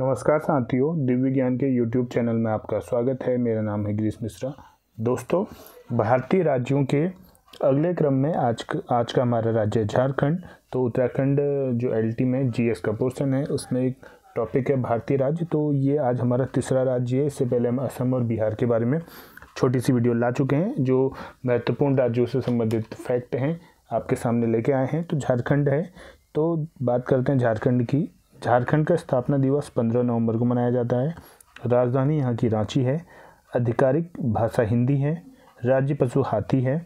नमस्कार साथियों दिव्य ज्ञान के यूट्यूब चैनल में आपका स्वागत है मेरा नाम है गिरीश मिश्रा दोस्तों भारतीय राज्यों के अगले क्रम में आज आज का हमारा राज्य झारखंड तो उत्तराखंड जो एल में जीएस का पोर्शन है उसमें एक टॉपिक है भारतीय राज्य तो ये आज हमारा तीसरा राज्य है इससे पहले हम असम और बिहार के बारे में छोटी सी वीडियो ला चुके हैं जो महत्वपूर्ण राज्यों से संबंधित फैक्ट हैं आपके सामने लेके आए हैं तो झारखंड है तो बात करते हैं झारखंड की झारखंड का स्थापना दिवस 15 नवंबर को मनाया जाता है राजधानी यहाँ की रांची है आधिकारिक भाषा हिंदी है राज्य पशु हाथी है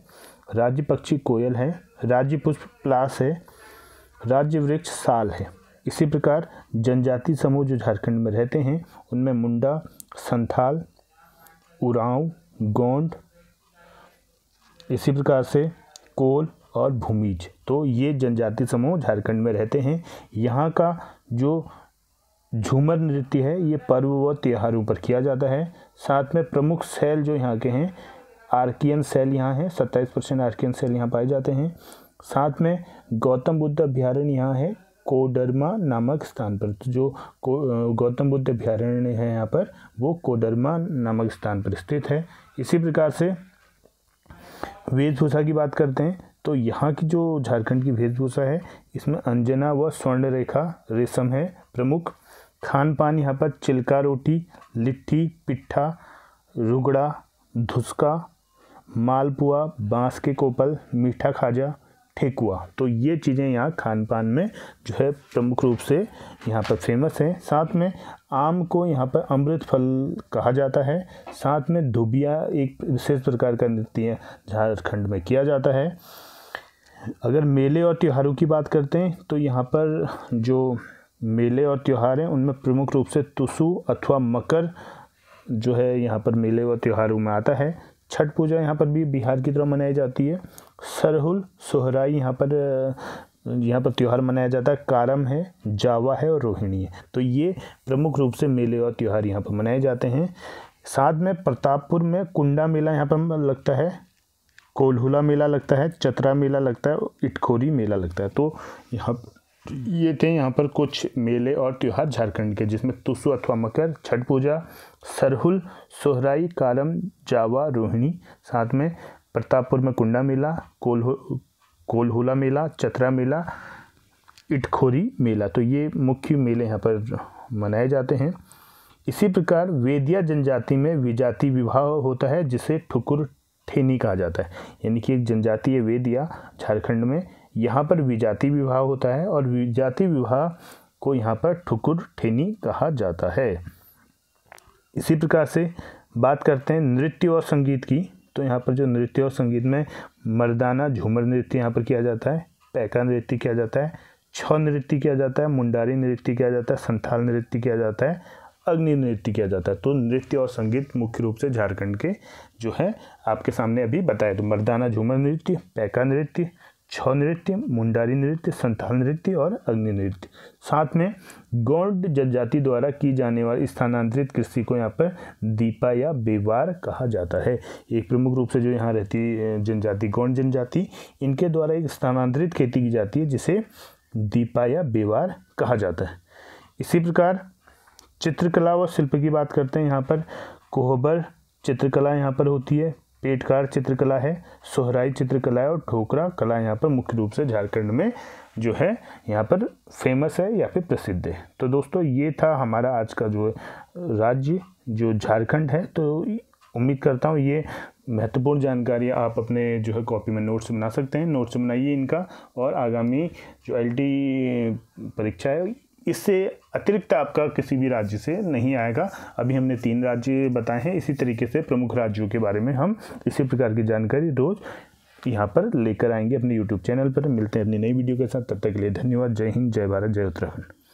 राज्य पक्षी कोयल है राज्य पुष्प प्लास है राज्य वृक्ष साल है इसी प्रकार जनजाति समूह जो झारखंड में रहते हैं उनमें मुंडा संथाल उरांव गोंड इसी प्रकार से कोल और भूमिज तो ये जनजाति समूह झारखंड में रहते हैं यहाँ का जो झूमर नृत्य है ये पर्व व त्योहारों पर किया जाता है साथ में प्रमुख सेल जो यहाँ के हैं आर्कियन सेल यहाँ हैं सत्ताईस परसेंट आर्कियन सेल यहाँ पाए जाते हैं साथ में गौतम बुद्ध अभ्यारण्य यहाँ है कोडरमा नामक स्थान पर तो जो गौतम बुद्ध अभ्यारण्य है यहाँ पर वो कोडरमा नामक स्थान पर स्थित है इसी प्रकार से वेशभूषा की बात करते हैं तो यहाँ की जो झारखंड की वेशभूषा है इसमें अंजना व स्वर्ण रेखा रेशम है प्रमुख खान पान यहाँ पर चिल्का रोटी लिट्टी पिट्ठा रुगड़ा धुसका मालपुआ बांस के कोपल मीठा खाजा ठेकुआ तो ये चीज़ें यहाँ खान पान में जो है प्रमुख रूप से यहाँ पर फेमस है साथ में आम को यहाँ पर अमृत फल कहा जाता है साथ में धुबिया एक विशेष प्रकार का नृत्य झारखंड में किया जाता है अगर मेले और त्योहारों की बात करते हैं तो यहाँ पर जो मेले और त्यौहार हैं उनमें प्रमुख रूप से तुसु अथवा मकर जो है यहाँ पर मेले और त्यौहारों में आता है छठ पूजा यहाँ पर भी बिहार की तरह मनाई जाती है सरहुल सोहराई यहाँ पर यहाँ पर त्यौहार मनाया जाता है कारम है जावा है और रोहिणी है तो ये प्रमुख रूप से मेले और त्यौहार यहाँ पर मनाए जाते हैं साथ में प्रतापपुर में कुंडा मेला यहाँ पर लगता है कोल्हुला मेला लगता है चतरा मेला लगता है इटखोरी मेला लगता है तो यहाँ ये थे यहाँ पर कुछ मेले और त्यौहार झारखंड के जिसमें तुसु अथवा मकर छठ पूजा सरहुल सोहराई कारम जावा रोहिणी साथ में प्रतापपुर में कुंडा मेला कोल्हो कोल्हुला मेला चतरा मेला इटखोरी मेला तो ये मुख्य मेले यहाँ पर मनाए जाते हैं इसी प्रकार वेदिया जनजाति में विजाति विवाह होता है जिसे ठुकुर थेनी कहा जाता है यानी कि एक जनजातीय वेद या झारखंड में यहाँ पर विजाति विवाह होता है और विजाति विवाह को यहाँ पर ठुकुर ठेनी कहा जाता है इसी प्रकार से बात करते हैं नृत्य और संगीत की तो यहाँ पर जो नृत्य और संगीत में मर्दाना झूमर नृत्य यहाँ पर किया जाता है पैका नृत्य किया जाता है छौ नृत्य किया जाता है मुंडारी नृत्य किया जाता है संथाल नृत्य किया जाता है अग्नि नृत्य किया जाता है तो नृत्य और संगीत मुख्य रूप से झारखंड के जो है आपके सामने अभी बताए तो मर्दाना झूमर नृत्य पैका नृत्य छ नृत्य मुंडारी नृत्य संथाल नृत्य और अग्नि नृत्य साथ में गौंड जनजाति द्वारा की जाने वाली स्थानांतरित कृषि को यहाँ पर दीपा या बेवार कहा जाता है एक प्रमुख रूप से जो यहाँ रहती जनजाति गौंड जनजाति इनके द्वारा एक स्थानांतरित खेती की जाती है जिसे दीपा या बेवार कहा जाता है इसी प्रकार चित्रकला व शिल्प की बात करते हैं यहाँ पर कोहबर चित्रकला यहाँ पर होती है पेटकार चित्रकला है सोहराई चित्रकला है और ठोकरा कला यहाँ पर मुख्य रूप से झारखंड में जो है यहाँ पर फेमस है या फिर प्रसिद्ध है तो दोस्तों ये था हमारा आज का जो राज्य जो झारखंड है तो उम्मीद करता हूँ ये महत्वपूर्ण जानकारी आप अपने जो है कॉपी में नोट्स बना सकते हैं नोट्स बनाइए इनका और आगामी जो एल परीक्षा है इससे अतिरिक्त आपका किसी भी राज्य से नहीं आएगा अभी हमने तीन राज्य बताए हैं इसी तरीके से प्रमुख राज्यों के बारे में हम इसी प्रकार की जानकारी रोज़ यहाँ पर लेकर आएंगे अपने यूट्यूब चैनल पर मिलते हैं अपनी नई वीडियो के साथ तब तक के लिए धन्यवाद जय हिंद जय भारत जय उत्तराखंड